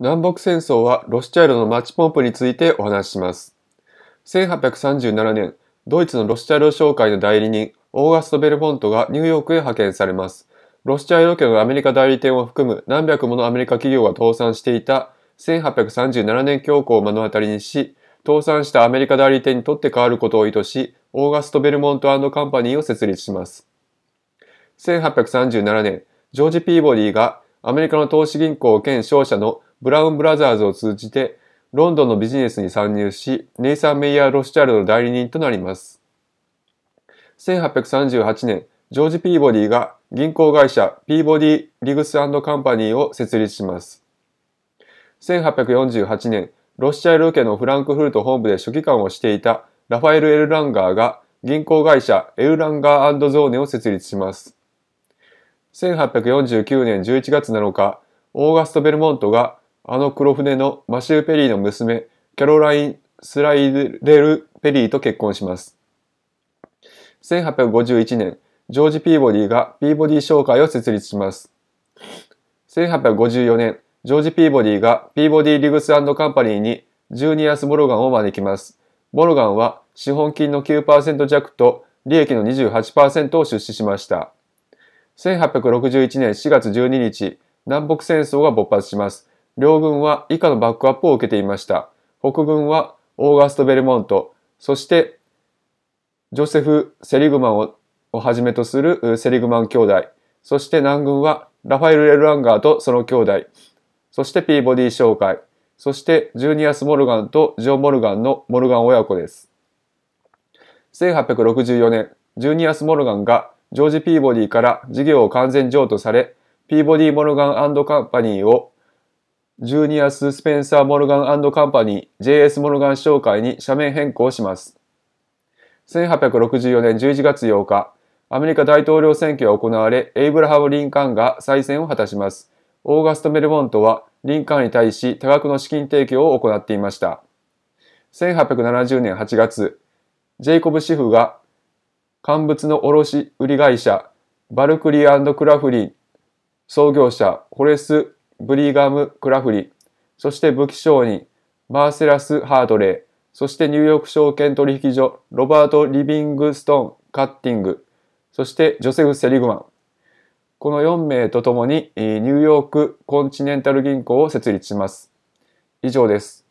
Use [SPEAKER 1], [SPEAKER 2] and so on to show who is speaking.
[SPEAKER 1] 南北戦争はロスチャイルドのマッチポンプについてお話しします。1837年、ドイツのロスチャイルド商会の代理人、オーガスト・ベルフォントがニューヨークへ派遣されます。ロスチャイルド家のアメリカ代理店を含む何百ものアメリカ企業が倒産していた1837年恐慌を目の当たりにし、倒産したアメリカ代理店に取って代わることを意図し、オーガスト・ベルモントカンパニーを設立します。1837年、ジョージ・ピーボディがアメリカの投資銀行兼商社のブラウンブラザーズを通じてロンドンのビジネスに参入し、ネイサン・メイヤー・ロスチャールドの代理人となります。1838年、ジョージ・ピーボディが銀行会社ピーボディ・リグスアンド・カンパニーを設立します。1848年、ロスチャイル家のフランクフルト本部で書記官をしていたラファエル・エルランガーが銀行会社エルランガーゾーネを設立します。1849年11月7日、オーガスト・ベルモントがあの黒船のマシュー・ペリーの娘、キャロライン・スライデル・ペリーと結婚します。1851年、ジョージ・ピーボディがピーボディ商会を設立します。1854年、ジョージ・ピーボディがピーボディ・リグスカンパニーにジュニアス・モロガンを招きます。モロガンは資本金の9%弱と利益の28%を出資しました。1861年4月12日、南北戦争が勃発します。両軍は以下のバックアップを受けていました。北軍はオーガスト・ベルモント、そしてジョセフ・セリグマンをはじめとするセリグマン兄弟、そして南軍はラファエル・レルランガーとその兄弟、そしてピーボディ商会、そしてジュニアス・モルガンとジョー・モルガンのモルガン親子です。1864年、ジュニアス・モルガンがジョージ・ピーボディから事業を完全譲渡され、ピーボディ・モルガンカンパニーをジュニアス・スペンサー・モルガンカンパニー JS モルガン商会に社名変更します。1864年11月8日、アメリカ大統領選挙が行われ、エイブラハム・リンカンが再選を果たします。オーガスト・メルボントは、リンカンに対し多額の資金提供を行っていました。1870年8月、ジェイコブ・シフが、乾物の卸売会社、バルクリークラフリン創業者、ホレス・ブリーガム・クラフリ、そして武器商人、マーセラス・ハードレー、そしてニューヨーク証券取引所、ロバート・リビングストーン・カッティング、そしてジョセフ・セリグマン。この4名とともにニューヨークコンチネンタル銀行を設立します。以上です。